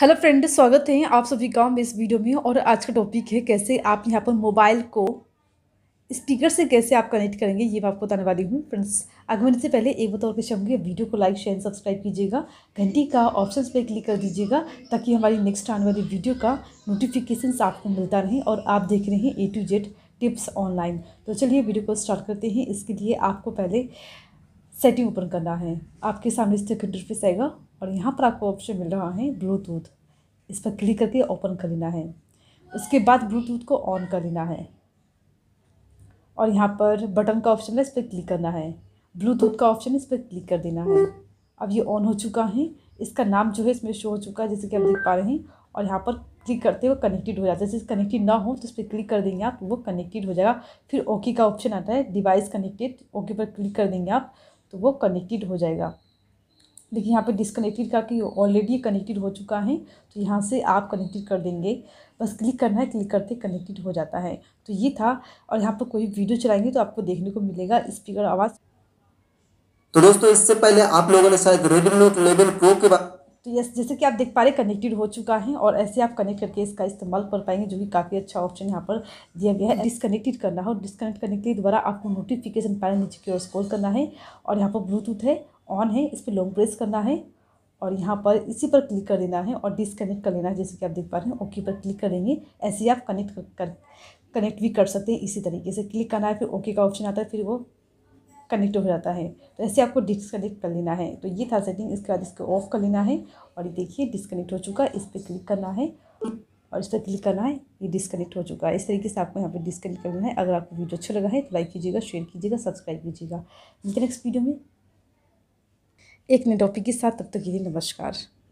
hello friend स्वागत है आप सभी का इस वीडियो में और आज का टॉपिक है कैसे आप यहाँ पर मोबाइल को स्पीकर से कैसे आप कनेक्ट करेंगे ये मैं आपको बताने वाली हूँ फ्रेंड्स आगमन से पहले एक बतौर पेश होंगे वीडियो को लाइक शेयर सब्सक्राइब कीजिएगा घंटी का ऑप्शन पर क्लिक कर दीजिएगा ताकि हमारी नेक्स्ट आने वाली वीडियो का नोटिफिकेशन आपको मिलता रहे और आप देख रहे हैं A to Z tips online तो चलिए वीडियो को स्टार्ट करते हैं इसके लिए आपको पहले सेटिंग ओपन करना है आपके सामने इसका इंटरफेस आएगा और यहाँ पर आपको ऑप्शन मिल रहा है ब्लूटूथ इस पर क्लिक करके ओपन कर लेना है उसके बाद ब्लूटूथ को ऑन कर लेना है और यहाँ पर बटन का ऑप्शन है इस पर क्लिक करना है ब्लूटूथ का ऑप्शन इस पर क्लिक कर देना है अब ये ऑन हो चुका है इसका नाम जो है इसमें शो हो चुका है जैसे कि आप देख पा रहे हैं और यहाँ पर क्लिक करते हुए कनेक्टेड हो जाता है जैसे कनेक्टेड ना हो तो उस पर क्लिक कर देंगे आप वो कनेक्टेड हो जाएगा फिर ओके का ऑप्शन आता है डिवाइस कनेक्टेड ओके पर क्लिक कर देंगे आप तो वो कनेक्टेड हो जाएगा देखिए यहाँ पे डिसकनेक्टेड करके ऑलरेडी कनेक्टेड हो चुका है तो यहाँ से आप कनेक्टेड कर देंगे बस क्लिक करना है क्लिक करते कनेक्टेड हो जाता है तो ये था और यहाँ पर कोई वीडियो चलाएंगे तो आपको देखने को मिलेगा स्पीकर आवाज़ तो दोस्तों इससे पहले आप लोगों ने शायद रेडमी नोट इलेवन प्रो के बारे तो यस जैसे कि आप देख पा रहे कनेक्टेड हो चुका है और ऐसे आप कनेक्ट करके इसका इस्तेमाल कर पाएंगे जो कि काफ़ी अच्छा ऑप्शन यहाँ पर दिया गया है डिसकनेक्टेड करना है और डिसकनेक्ट करने के द्वारा आपको नोटिफिकेशन पैनल नीचे की ओर स्कोर करना है और यहाँ पर ब्लूटूथ है ऑन है इस पर लॉन्ग प्रेस करना है और यहाँ पर इसी पर क्लिक कर देना है और डिसकनेक्ट कर लेना है जैसे कि आप देख पा रहे हैं ओके पर क्लिक करेंगे ऐसे ही आप कनेक्ट कर कनेक्ट भी कर सकते हैं इसी तरीके से क्लिक करना है फिर ओके का ऑप्शन आता है फिर वो कनेक्ट हो जाता है तो ऐसे आपको डिसकनेक्ट कर लेना है तो ये था सेटिंग इसके बाद इसको ऑफ कर लेना है और ये देखिए डिसकनेक्ट हो चुका है इस पर क्लिक करना है और इस पर क्लिक करना है ये डिसकनेक्ट हो चुका है इस तरीके से आपको यहाँ पर डिसकनेक्ट कर लेना है अगर आपको वीडियो अच्छा लगा है तो लाइक कीजिएगा शेयर कीजिएगा सब्सक्राइब कीजिएगा मिलते नेक्स्ट वीडियो में एक नए टॉपिक के साथ तब तक के लिए नमस्कार